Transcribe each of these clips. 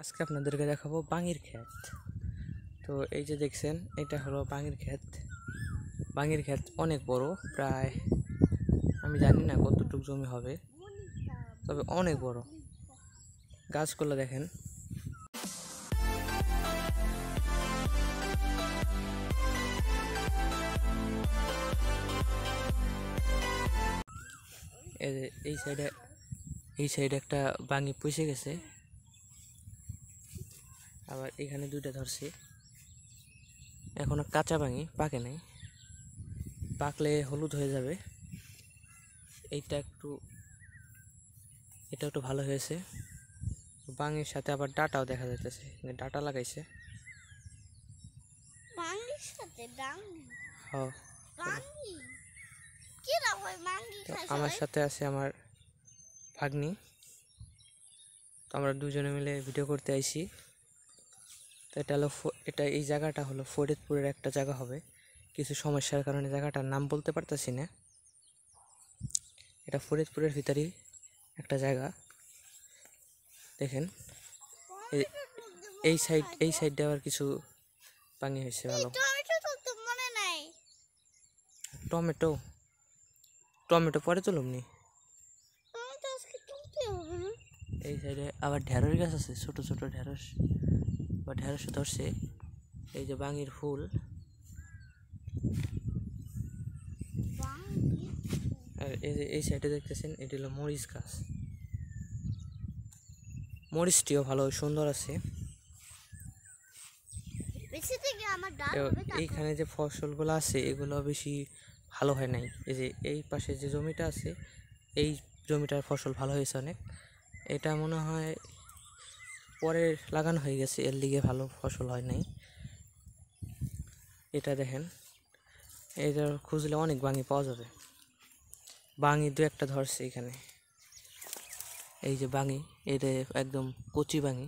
আজকে আপনাদেরকে দেখাবো বাঙির ক্ষেত তো এই যে দেখছেন এটা হলো বাঙির ক্ষেত বাঙির ক্ষেত অনেক বড় প্রায় আমি জানি না কতটুক জমি হবে তবে অনেক বড় গাছগুলো দেখেন এই সাইডে এই সাইডে একটা বাঙি পুষে গেছে আবার এখানে দুইটা ধরছে এখনও কাঁচা ভাঙি পাকে নাই পাকলে হলুদ হয়ে যাবে এইটা একটু এটা একটু ভালো হয়েছে বাঙির সাথে আবার ডাটাও দেখা যাচ্ছে ডাটা লাগাইছে আমার সাথে আছে আমার ভাগ্নি তো আমরা দুজনে মিলে ভিডিও করতে আইছি তো এটা হলো এটা এই জায়গাটা হলো ফরিদপুরের একটা জায়গা হবে কিছু সমস্যার কারণে জায়গাটার নাম বলতে পারতেছি না এটা ফরিদপুরের ভিতরেই একটা জায়গা দেখেন এই সাইড এই সাইডে আবার কিছু পানি হয়েছে ভালো টমেটো টমেটো পরে তুলুমনি এই সাইডে আবার ঢেঁড়স গাছ আছে ছোট ছোট ঢেঁড়স বা ঢেঁড়স ধরছে এই যে বাঙির ফুল আর এই যে এই সাইডে দেখতেছেন এটি হলো মরিচ গাছ মরিচটিও ভালো সুন্দর আছে এইখানে যে ফসলগুলো আছে এগুলো বেশি ভালো হয় নাই এই যে এই পাশে যে জমিটা আছে এই জমিটার ফসল ভালো হয়েছে অনেক এটা মনে হয় পরে লাগানো হয়ে গেছে এর লিগে ভালো ফসল হয় নাই এটা দেখেন এটা খুঁজলে অনেক বাঙি পাওয়া যাবে বাঙি দু একটা ধরছে এখানে এই যে বাঙি এটা একদম কচি বাঙি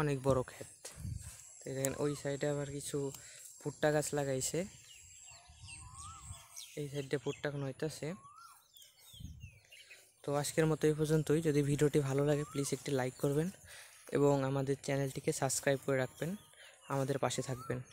অনেক বড় ক্ষেত দেখেন ওই সাইডে আবার কিছু ভুট্টা গাছ লাগাইছে এই সাইডে পুটটা এখন হইতেছে তো আজকের মতো এই পর্যন্তই যদি ভিডিওটি ভালো লাগে প্লিজ একটি লাইক করবেন এবং আমাদের চ্যানেলটিকে সাবস্ক্রাইব করে রাখবেন আমাদের পাশে থাকবেন